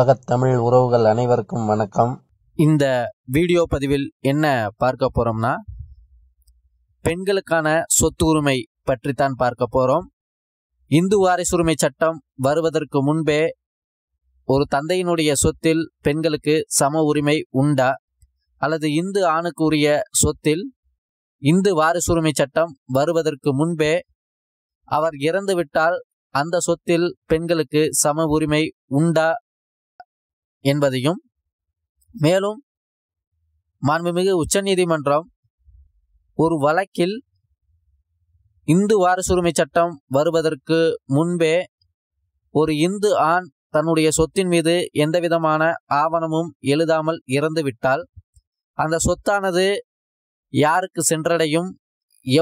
உலகத் தமிழ் உறவுகள் அனைவருக்கும் வணக்கம் இந்த வீடியோ பதிவில் என்ன பார்க்க போறோம்னா பெண்களுக்கான சொத்து உரிமை பற்றித்தான் பார்க்க போறோம் இந்து வாரிசுரிமை சட்டம் வருவதற்கு முன்பே ஒரு தந்தையினுடைய சொத்தில் பெண்களுக்கு சம உரிமை உண்டா அல்லது இந்து ஆணுக்கு உரிய சொத்தில் இந்து வாரிசுரிமை சட்டம் வருவதற்கு முன்பே அவர் இறந்துவிட்டால் அந்த சொத்தில் பெண்களுக்கு சம உரிமை உண்டா என்பதையும் மேலும் மாண்புமிகு உச்சநீதிமன்றம் ஒரு வழக்கில் இந்து வாரசுரிமை சட்டம் வருவதற்கு முன்பே ஒரு இந்து ஆண் தன்னுடைய சொத்தின் மீது எந்தவிதமான ஆவணமும் எழுதாமல் இறந்துவிட்டால் அந்த சொத்தானது யாருக்கு சென்றடையும்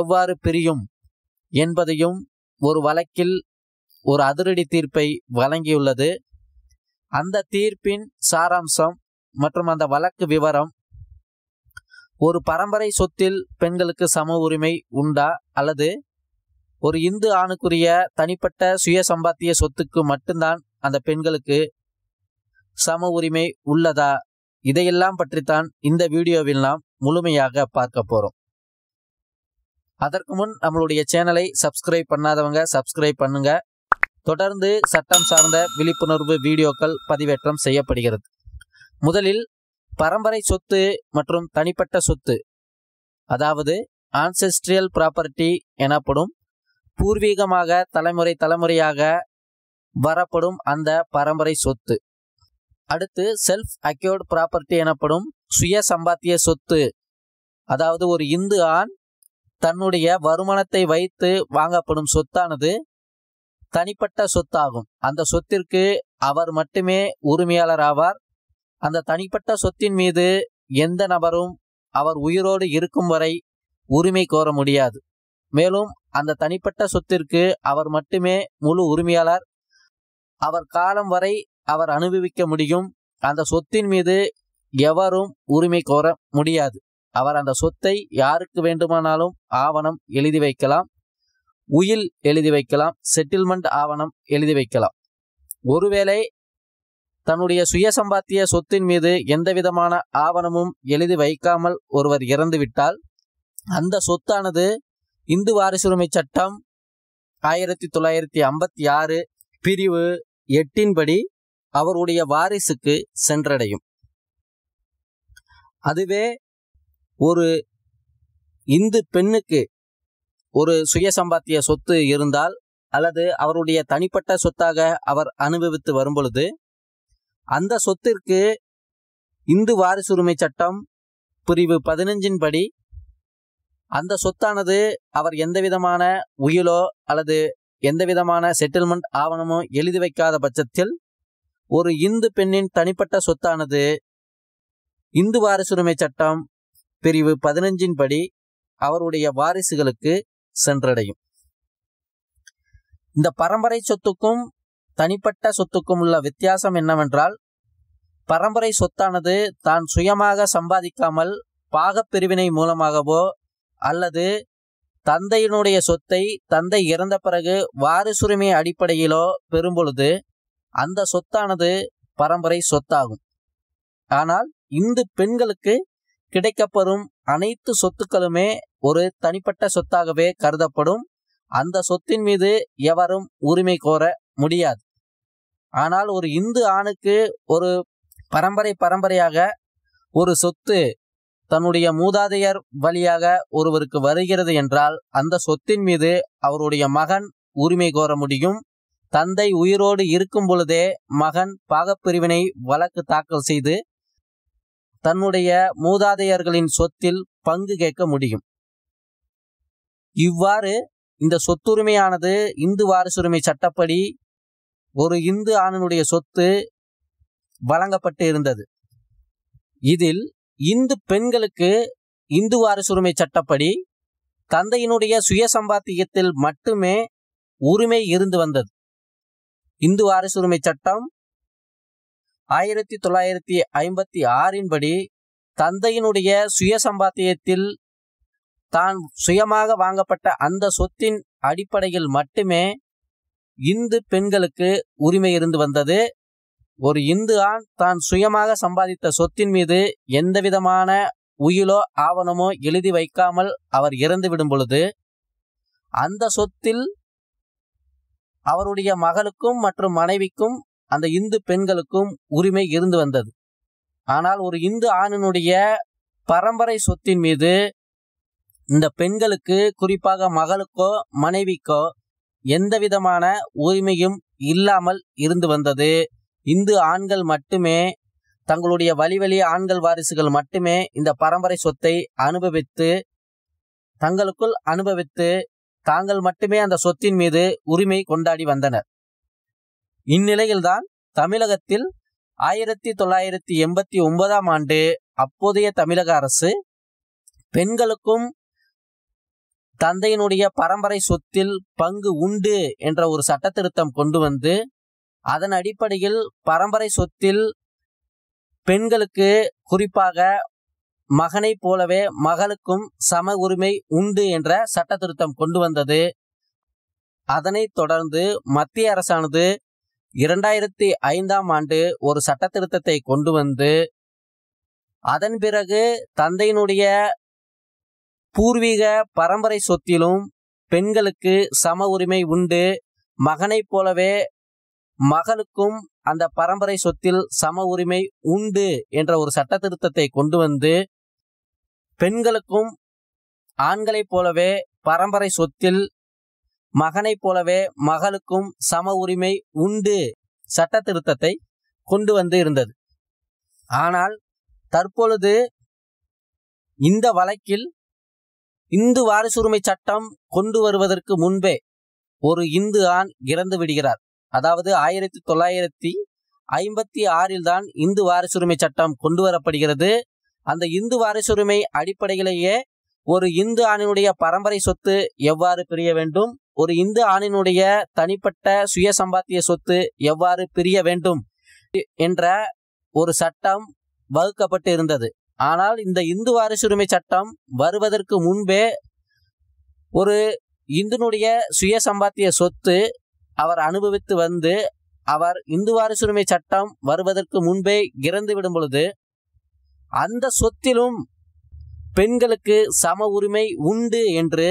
எவ்வாறு பிரியும் என்பதையும் ஒரு வழக்கில் ஒரு அதிரடி தீர்ப்பை வழங்கியுள்ளது அந்த தீர்ப்பின் சாராம்சம் மற்றும் அந்த வழக்கு விவரம் ஒரு பரம்பரை சொத்தில் பெண்களுக்கு சம உரிமை உண்டா அல்லது ஒரு இந்து ஆணுக்குரிய தனிப்பட்ட சுய சம்பாத்திய சொத்துக்கு மட்டும்தான் அந்த பெண்களுக்கு சம உரிமை உள்ளதா இதையெல்லாம் பற்றித்தான் இந்த வீடியோவில் நாம் முழுமையாக பார்க்க போகிறோம் அதற்கு முன் நம்மளுடைய சேனலை சப்ஸ்கிரைப் பண்ணாதவங்க சப்ஸ்கிரைப் பண்ணுங்கள் தொடர்ந்து சட்டம் சார்ந்த விழிப்புணர்வு வீடியோக்கள் பதிவேற்றம் செய்யப்படுகிறது முதலில் பரம்பரை சொத்து மற்றும் தனிப்பட்ட சொத்து அதாவது ஆன்செஸ்ட்ரியல் ப்ராப்பர்ட்டி எனப்படும் பூர்வீகமாக தலைமுறை தலைமுறையாக வரப்படும் அந்த பரம்பரை சொத்து அடுத்து செல்ஃப் அக்யூர்டு ப்ராப்பர்ட்டி எனப்படும் சுய சம்பாத்திய சொத்து அதாவது ஒரு இந்து ஆண் தன்னுடைய வருமானத்தை வைத்து வாங்கப்படும் சொத்தானது தனிப்பட்ட சொத்தாகும் அந்த சொத்திற்கு அவர் மட்டுமே உரிமையாளர் ஆவார் அந்த தனிப்பட்ட சொத்தின் மீது எந்த நபரும் அவர் உயிரோடு இருக்கும் வரை உரிமை கோர முடியாது மேலும் அந்த தனிப்பட்ட சொத்திற்கு அவர் மட்டுமே முழு உரிமையாளர் அவர் காலம் வரை அவர் அனுபவிக்க முடியும் அந்த சொத்தின் மீது எவரும் உரிமை கோர முடியாது அவர் அந்த சொத்தை யாருக்கு வேண்டுமானாலும் ஆவணம் எழுதி வைக்கலாம் உயில் எழுதி வைக்கலாம் செட்டில்மெண்ட் ஆவணம் எழுதி வைக்கலாம் ஒருவேளை தன்னுடைய சுய சம்பாத்திய சொத்தின் மீது எந்த விதமான ஆவணமும் எழுதி வைக்காமல் ஒருவர் இறந்துவிட்டால் அந்த சொத்தானது இந்து வாரிசுரிமை சட்டம் ஆயிரத்தி தொள்ளாயிரத்தி ஐம்பத்தி ஆறு பிரிவு எட்டின்படி அவருடைய வாரிசுக்கு சென்றடையும் அதுவே ஒரு இந்து பெண்ணுக்கு ஒரு சுயசம்பாத்திய சொத்து இருந்தால் அல்லது அவருடைய தனிப்பட்ட சொத்தாக அவர் அனுபவித்து வரும்பொழுது அந்த சொத்திற்கு இந்து வாரிசுரிமை சட்டம் பிரிவு பதினஞ்சின் படி அந்த சொத்தானது அவர் எந்த விதமான உயிலோ அல்லது எந்த விதமான செட்டில்மெண்ட் ஆவணமோ எழுதி வைக்காத பட்சத்தில் ஒரு இந்து பெண்ணின் தனிப்பட்ட சொத்தானது இந்து வாரிசுரிமை சட்டம் பிரிவு பதினஞ்சின் படி அவருடைய வாரிசுகளுக்கு சென்றடையும் இந்த பரம்பரை சொத்துக்கும் தனிப்பட்ட சொத்துக்கும் உள்ள வித்தியாசம் என்னவென்றால் பரம்பரை சொத்தானது தான் சுயமாக சம்பாதிக்காமல் பாகப்பிரிவினை மூலமாகவோ அல்லது தந்தையினுடைய சொத்தை தந்தை இறந்த பிறகு வாரிசுரிமை அடிப்படையிலோ பெறும்பொழுது அந்த சொத்தானது பரம்பரை சொத்தாகும் ஆனால் இந்து பெண்களுக்கு கிடைக்கப்பெறும் அனைத்து சொத்துக்களுமே ஒரு தனிப்பட்ட சொத்தாகவே கருதப்படும் அந்த சொத்தின் மீது எவரும் உரிமை கோர முடியாது ஆனால் ஒரு இந்து ஆணுக்கு ஒரு பரம்பரை பரம்பரையாக ஒரு சொத்து தன்னுடைய மூதாதையர் வழியாக ஒருவருக்கு வருகிறது என்றால் அந்த சொத்தின் மீது அவருடைய மகன் உரிமை கோர முடியும் தந்தை உயிரோடு இருக்கும் பொழுதே மகன் பாகப்பிரிவினை வழக்கு தாக்கல் செய்து தன்னுடைய மூதாதையர்களின் சொத்தில் பங்கு கேட்க முடியும் இவ்வாறு இந்த சொத்துரிமையானது இந்து வாரிசுரிமை சட்டப்படி ஒரு இந்து ஆணனுடைய சொத்து வழங்கப்பட்டு இருந்தது இதில் இந்து பெண்களுக்கு இந்து வாரிசுரிமை சட்டப்படி தந்தையினுடைய சுய சம்பாத்தியத்தில் மட்டுமே உரிமை இருந்து வந்தது இந்து வாரிசுரிமை சட்டம் ஆயிரத்தி தொள்ளாயிரத்தி ஐம்பத்தி ஆறின்படி தந்தையினுடைய சுய சம்பாத்தியத்தில் தான் சுயமாக வாங்கப்பட்ட அந்த சொத்தின் அடிப்படையில் மட்டுமே இந்து பெண்களுக்கு உரிமை இருந்து வந்தது ஒரு இந்து ஆண் தான் சுயமாக சம்பாதித்த சொத்தின் மீது எந்தவிதமான உயிலோ ஆவணமோ எழுதி வைக்காமல் அவர் இறந்து விடும் பொழுது அந்த சொத்தில் அவருடைய மகளுக்கும் மற்றும் மனைவிக்கும் அந்த இந்து பெண்களுக்கும் உரிமை இருந்து வந்தது ஆனால் ஒரு இந்து ஆணினுடைய பரம்பரை சொத்தின் மீது இந்த பெண்களுக்கு குறிப்பாக மகளுக்கோ மனைவிக்கோ எந்த விதமான உரிமையும் இல்லாமல் இருந்து வந்தது இந்து ஆண்கள் மட்டுமே தங்களுடைய வழிவழி ஆண்கள் வாரிசுகள் மட்டுமே இந்த பரம்பரை சொத்தை அனுபவித்து தங்களுக்குள் அனுபவித்து தாங்கள் மட்டுமே அந்த சொத்தின் மீது உரிமை கொண்டாடி வந்தனர் இந்நிலையில்தான் தமிழகத்தில் ஆயிரத்தி தொள்ளாயிரத்தி எண்பத்தி ஒன்பதாம் ஆண்டு அப்போதைய தமிழக அரசு பெண்களுக்கும் தந்தையினுடைய பரம்பரை சொத்தில் பங்கு உண்டு என்ற ஒரு சட்ட கொண்டு வந்து அதன் அடிப்படையில் பரம்பரை சொத்தில் பெண்களுக்கு குறிப்பாக மகனை போலவே மகளுக்கும் சம உரிமை உண்டு என்ற சட்ட திருத்தம் கொண்டு வந்தது அதனைத் தொடர்ந்து மத்திய அரசானது இரண்டாயிரத்தி ஐந்தாம் ஆண்டு ஒரு சட்ட கொண்டு வந்து அதன் பிறகு தந்தையினுடைய பூர்வீக பரம்பரை சொத்திலும் பெண்களுக்கு சம உரிமை உண்டு மகனைப் போலவே மகளுக்கும் அந்த பரம்பரை சொத்தில் சம உரிமை உண்டு என்ற ஒரு சட்ட திருத்தத்தை கொண்டு வந்து பெண்களுக்கும் ஆண்களைப் போலவே பரம்பரை சொத்தில் மகனைப் போலவே மகளுக்கும் சம உரிமை உண்டு சட்ட திருத்தத்தை கொண்டு வந்து இருந்தது ஆனால் தற்பொழுது இந்த வழக்கில் இந்து வாரிசுரிமை சட்டம் கொண்டு வருவதற்கு முன்பே ஒரு இந்து ஆண் இறந்து விடுகிறார் அதாவது ஆயிரத்தி தொள்ளாயிரத்தி ஐம்பத்தி ஆறில் தான் இந்து வாரிசுரிமை சட்டம் கொண்டு வரப்படுகிறது அந்த இந்து வாரிசுரிமை அடிப்படையிலேயே ஒரு இந்து ஆணினுடைய பரம்பரை சொத்து எவ்வாறு பிரிய வேண்டும் ஒரு இந்து ஆணினுடைய தனிப்பட்ட சுய சம்பாத்திய சொத்து எவ்வாறு பிரிய வேண்டும் என்ற ஒரு சட்டம் வகுக்கப்பட்டு இருந்தது ஆனால் இந்த இந்து வாரிசுரிமை சட்டம் வருவதற்கு முன்பே ஒரு இந்துனுடைய சுய சம்பாத்திய சொத்து அவர் அனுபவித்து வந்து அவர் இந்து வாரிசுரிமை சட்டம் வருவதற்கு முன்பே இறந்து விடும் பொழுது அந்த சொத்திலும் பெண்களுக்கு சம உரிமை உண்டு என்று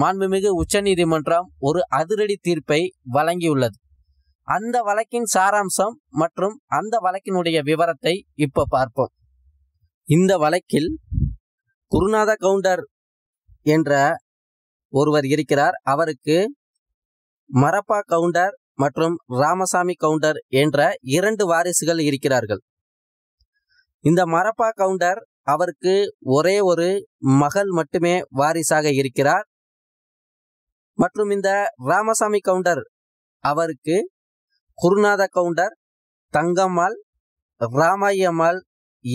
மாண்புமிகு உச்சநீதிமன்றம் ஒரு அதிரடி தீர்ப்பை வழங்கியுள்ளது அந்த வழக்கின் சாராம்சம் மற்றும் அந்த வழக்கினுடைய விவரத்தை இப்போ பார்ப்போம் இந்த வழக்கில் குருநாத கவுண்டர் என்ற ஒருவர் இருக்கிறார் அவருக்கு மரப்பா கவுண்டர் மற்றும் ராமசாமி கவுண்டர் என்ற இரண்டு வாரிசுகள் இருக்கிறார்கள் இந்த மரப்பா கவுண்டர் அவருக்கு ஒரே ஒரு மகள் மட்டுமே வாரிசாக இருக்கிறார் மற்றும் இந்த ராமசாமி கவுண்டர் அவருக்கு குருநாத கவுண்டர் தங்கம்மாள் ராமாயம்மாள்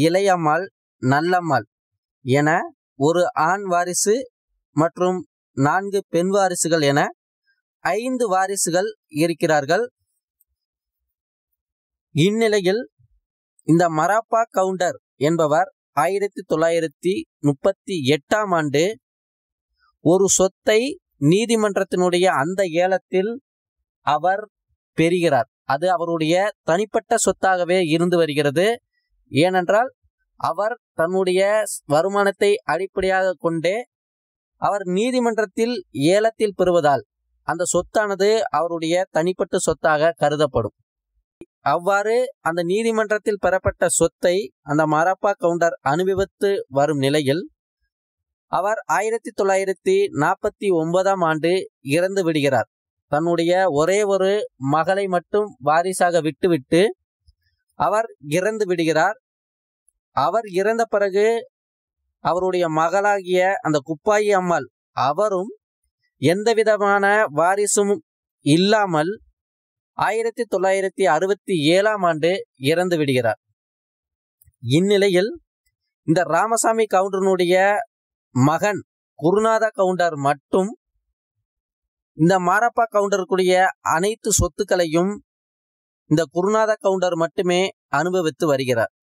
இளையம்மாள் நல்லம்மாள் என ஒரு ஆண் வாரிசு மற்றும் நான்கு பெண் வாரிசுகள் என ஐந்து வாரிசுகள் இருக்கிறார்கள் இந்நிலையில் இந்த மராப்பா கவுண்டர் என்பவர் ஆயிரத்தி தொள்ளாயிரத்தி முப்பத்தி எட்டாம் ஆண்டு ஒரு சொத்தை நீதிமன்றத்தினுடைய அந்த ஏலத்தில் அவர் பெறுகிறார் அது அவருடைய தனிப்பட்ட சொத்தாகவே இருந்து வருகிறது ஏனென்றால் அவர் தன்னுடைய வருமானத்தை அடிப்படையாக கொண்டே அவர் நீதிமன்றத்தில் ஏலத்தில் பெறுவதால் அந்த சொத்தானது அவருடைய தனிப்பட்ட சொத்தாக கருதப்படும் அவ்வாறு அந்த நீதிமன்றத்தில் பெறப்பட்ட சொத்தை அந்த மரப்பா கவுண்டர் அனுபவித்து வரும் நிலையில் அவர் ஆயிரத்தி தொள்ளாயிரத்தி நாற்பத்தி ஒன்பதாம் ஆண்டு இறந்து விடுகிறார் தன்னுடைய ஒரே ஒரு மகளை மட்டும் வாரிசாக விட்டுவிட்டு அவர் இறந்து விடுகிறார் அவர் இறந்த பிறகு அவருடைய மகளாகிய அந்த குப்பாயி அம்மாள் அவரும் எந்த விதமான வாரிசும் இல்லாமல் ஆயிரத்தி தொள்ளாயிரத்தி அறுபத்தி ஏழாம் ஆண்டு இறந்து விடுகிறார் இந்நிலையில் இந்த ராமசாமி கவுண்டனுடைய மகன் குருநாத கவுண்டர் மட்டும் இந்த மாரப்பா கவுண்டருக்குரிய அனைத்து சொத்துக்களையும் இந்த குருநாத கவுண்டர் மட்டுமே அனுபவித்து வருகிறார்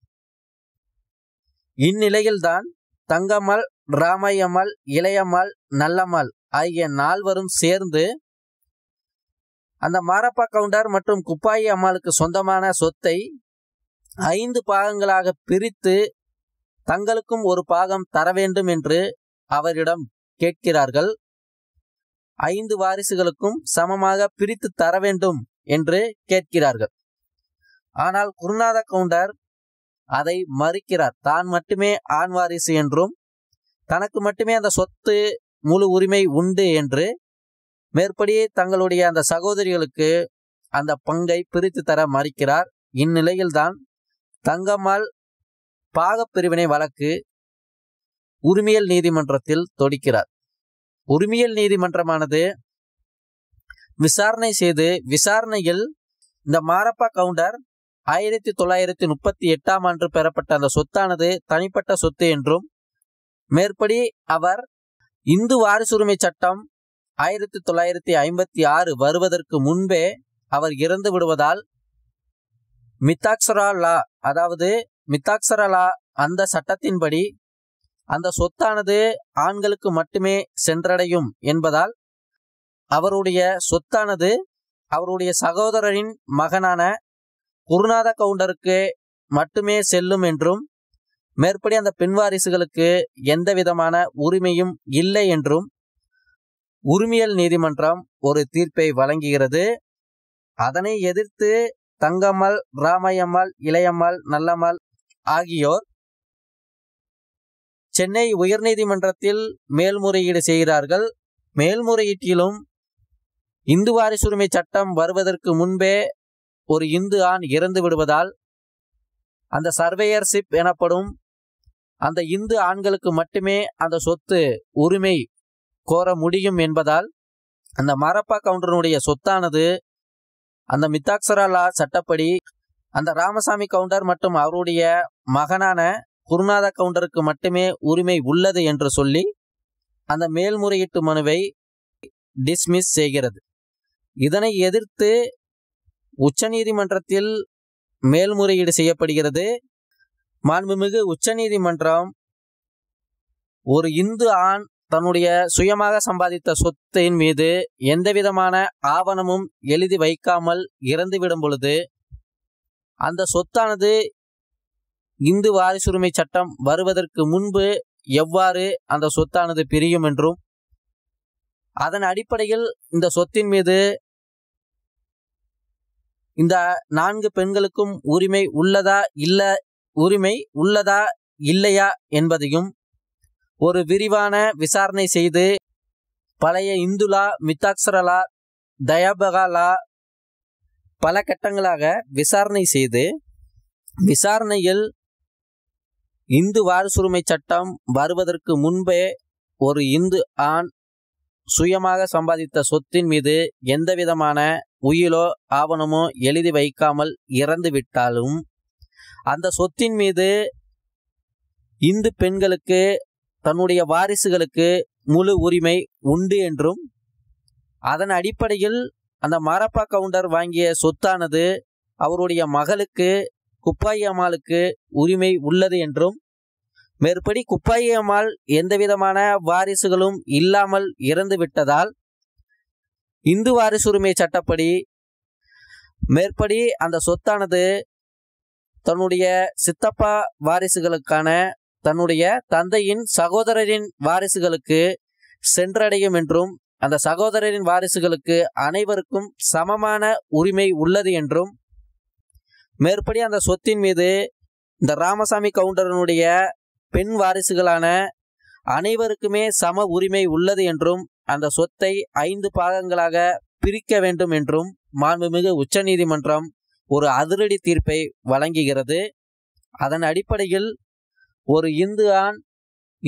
இந்நிலையில்தான் தங்கம்மாள் ராமையம்மாள் இளையம்மாள் நல்லம்மாள் ஆகிய நால்வரும் சேர்ந்து அந்த மாரப்பா கவுண்டர் மற்றும் குப்பாயி அம்மாளுக்கு சொந்தமான சொத்தை ஐந்து பாகங்களாக பிரித்து தங்களுக்கும் ஒரு பாகம் தர வேண்டும் என்று அவரிடம் கேட்கிறார்கள் ஐந்து வாரிசுகளுக்கும் சமமாக பிரித்து தர வேண்டும் என்று கேட்கிறார்கள் ஆனால் குருநாத கவுண்டர் அதை மறுக்கிறார் தான் மட்டுமே ஆண் வாரிசு என்றும் தனக்கு மட்டுமே அந்த சொத்து முழு உரிமை உண்டு என்று மேற்படி தங்களுடைய அந்த சகோதரிகளுக்கு அந்த பங்கை பிரித்து தர மறுக்கிறார் இந்நிலையில்தான் தங்கம்மாள் பாகப்பிரிவினை வழக்கு உரிமையல் நீதிமன்றத்தில் தொடிக்கிறார் உரிமையல் நீதிமன்றமானது விசாரணை செய்து விசாரணையில் இந்த மாரப்பா கவுண்டர் ஆயிரத்தி தொள்ளாயிரத்தி முப்பத்தி எட்டாம் ஆண்டு பெறப்பட்ட அந்த சொத்தானது தனிப்பட்ட சொத்து என்றும் மேற்படி அவர் இந்து வாரிசுரிமை சட்டம் ஆயிரத்தி தொள்ளாயிரத்தி ஐம்பத்தி ஆறு வருவதற்கு முன்பே அவர் இறந்து விடுவதால் மித்தாக்சரா லா அதாவது மித்தாக்சரா லா அந்த சட்டத்தின்படி அந்த சொத்தானது ஆண்களுக்கு மட்டுமே சென்றடையும் என்பதால் அவருடைய சொத்தானது அவருடைய சகோதரரின் மகனான குருநாத கவுண்டருக்கு மட்டுமே செல்லும் என்றும் மேற்படி அந்த பெண் வாரிசுகளுக்கு எந்த விதமான உரிமையும் இல்லை என்றும் உரிமையல் நீதிமன்றம் ஒரு தீர்ப்பை வழங்குகிறது அதனை எதிர்த்து தங்கம்மாள் ராமையம்மாள் இளையம்மாள் நல்லம்மாள் ஆகியோர் சென்னை உயர்நீதிமன்றத்தில் மேல்முறையீடு செய்கிறார்கள் மேல்முறையீட்டிலும் இந்து வாரிசுரிமை சட்டம் வருவதற்கு முன்பே ஒரு இந்து ஆண் இறந்து விடுவதால் அந்த சர்வேயர்ஷிப் எனப்படும் அந்த இந்து ஆண்களுக்கு மட்டுமே அந்த சொத்து உரிமை கோர முடியும் என்பதால் அந்த மரப்பா கவுண்டருடைய சொத்தானது அந்த லா சட்டப்படி அந்த ராமசாமி கவுண்டர் மற்றும் அவருடைய மகனான குருநாத கவுண்டருக்கு மட்டுமே உரிமை உள்ளது என்று சொல்லி அந்த மேல்முறையீட்டு மனுவை டிஸ்மிஸ் செய்கிறது இதனை எதிர்த்து உச்சநீதிமன்றத்தில் மேல்முறையீடு செய்யப்படுகிறது மாண்புமிகு உச்சநீதிமன்றம் ஒரு இந்து ஆண் தன்னுடைய சுயமாக சம்பாதித்த சொத்தின் மீது எந்தவிதமான ஆவணமும் எழுதி வைக்காமல் இறந்துவிடும் பொழுது அந்த சொத்தானது இந்து வாரிசுரிமை சட்டம் வருவதற்கு முன்பு எவ்வாறு அந்த சொத்தானது பிரியும் என்றும் அதன் அடிப்படையில் இந்த சொத்தின் மீது இந்த நான்கு பெண்களுக்கும் உரிமை உள்ளதா இல்ல உரிமை உள்ளதா இல்லையா என்பதையும் ஒரு விரிவான விசாரணை செய்து பழைய இந்துலா மித்தாக்சரலா தயாபகாலா பல கட்டங்களாக விசாரணை செய்து விசாரணையில் இந்து வாரிசுரிமை சட்டம் வருவதற்கு முன்பே ஒரு இந்து ஆண் சுயமாக சம்பாதித்த சொத்தின் மீது எந்தவிதமான உயிலோ ஆவணமோ எழுதி வைக்காமல் இறந்து விட்டாலும் அந்த சொத்தின் மீது இந்து பெண்களுக்கு தன்னுடைய வாரிசுகளுக்கு முழு உரிமை உண்டு என்றும் அதன் அடிப்படையில் அந்த மாரப்பா கவுண்டர் வாங்கிய சொத்தானது அவருடைய மகளுக்கு குப்பாயி அம்மாளுக்கு உரிமை உள்ளது என்றும் மேற்படி எந்த எந்தவிதமான வாரிசுகளும் இல்லாமல் இறந்து விட்டதால் இந்து வாரிசுரிமை சட்டப்படி மேற்படி அந்த சொத்தானது தன்னுடைய சித்தப்பா வாரிசுகளுக்கான தன்னுடைய தந்தையின் சகோதரரின் வாரிசுகளுக்கு சென்றடையும் என்றும் அந்த சகோதரரின் வாரிசுகளுக்கு அனைவருக்கும் சமமான உரிமை உள்ளது என்றும் மேற்படி அந்த சொத்தின் மீது இந்த ராமசாமி கவுண்டரனுடைய பெண் வாரிசுகளான அனைவருக்குமே சம உரிமை உள்ளது என்றும் அந்த சொத்தை ஐந்து பாகங்களாக பிரிக்க வேண்டும் என்றும் மாண்புமிகு உச்சநீதிமன்றம் ஒரு அதிரடி தீர்ப்பை வழங்குகிறது அதன் அடிப்படையில் ஒரு இந்து ஆண்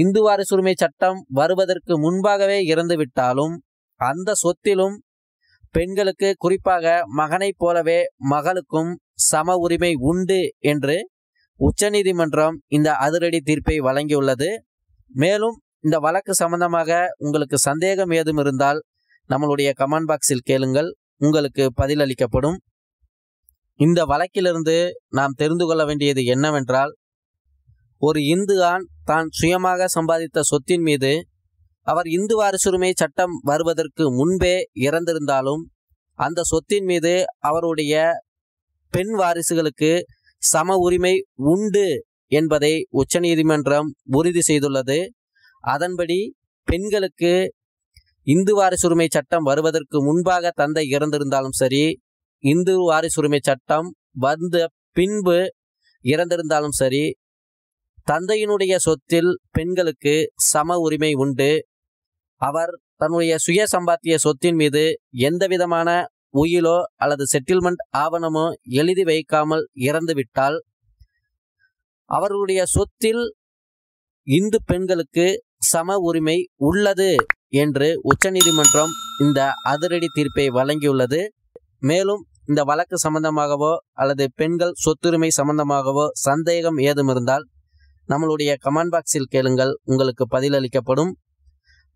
இந்து வாரிசுரிமை சட்டம் வருவதற்கு முன்பாகவே இறந்துவிட்டாலும் அந்த சொத்திலும் பெண்களுக்கு குறிப்பாக மகனைப் போலவே மகளுக்கும் சம உரிமை உண்டு என்று உச்சநீதிமன்றம் இந்த அதிரடி தீர்ப்பை வழங்கியுள்ளது மேலும் இந்த வழக்கு சம்பந்தமாக உங்களுக்கு சந்தேகம் ஏதும் இருந்தால் நம்மளுடைய கமெண்ட் பாக்ஸில் கேளுங்கள் உங்களுக்கு பதிலளிக்கப்படும் இந்த வழக்கிலிருந்து நாம் தெரிந்து கொள்ள வேண்டியது என்னவென்றால் ஒரு இந்து ஆண் தான் சுயமாக சம்பாதித்த சொத்தின் மீது அவர் இந்து வாரிசுரிமை சட்டம் வருவதற்கு முன்பே இறந்திருந்தாலும் அந்த சொத்தின் மீது அவருடைய பெண் வாரிசுகளுக்கு சம உரிமை உண்டு என்பதை உச்சநீதிமன்றம் உறுதி செய்துள்ளது அதன்படி பெண்களுக்கு இந்து வாரிசுரிமை சட்டம் வருவதற்கு முன்பாக தந்தை இறந்திருந்தாலும் சரி இந்து வாரிசுரிமை சட்டம் வந்த பின்பு இறந்திருந்தாலும் சரி தந்தையினுடைய சொத்தில் பெண்களுக்கு சம உரிமை உண்டு அவர் தன்னுடைய சுய சம்பாத்திய சொத்தின் மீது எந்த விதமான உயிலோ அல்லது செட்டில்மெண்ட் ஆவணமோ எழுதி வைக்காமல் இறந்துவிட்டால் அவர்களுடைய சொத்தில் இந்து பெண்களுக்கு சம உரிமை உள்ளது என்று உச்சநீதிமன்றம் இந்த அதிரடி தீர்ப்பை வழங்கியுள்ளது மேலும் இந்த வழக்கு சம்பந்தமாகவோ அல்லது பெண்கள் சொத்துரிமை சம்பந்தமாகவோ சந்தேகம் ஏதும் இருந்தால் நம்மளுடைய கமெண்ட் பாக்ஸில் கேளுங்கள் உங்களுக்கு பதிலளிக்கப்படும்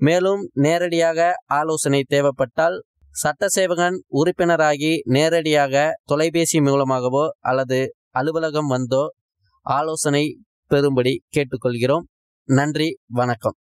மேலும் நேரடியாக ஆலோசனை தேவைப்பட்டால் சட்டசேவகன் உறுப்பினராகி நேரடியாக தொலைபேசி மூலமாகவோ அல்லது அலுவலகம் வந்தோ ஆலோசனை பெறும்படி கேட்டுக்கொள்கிறோம் நன்றி வணக்கம்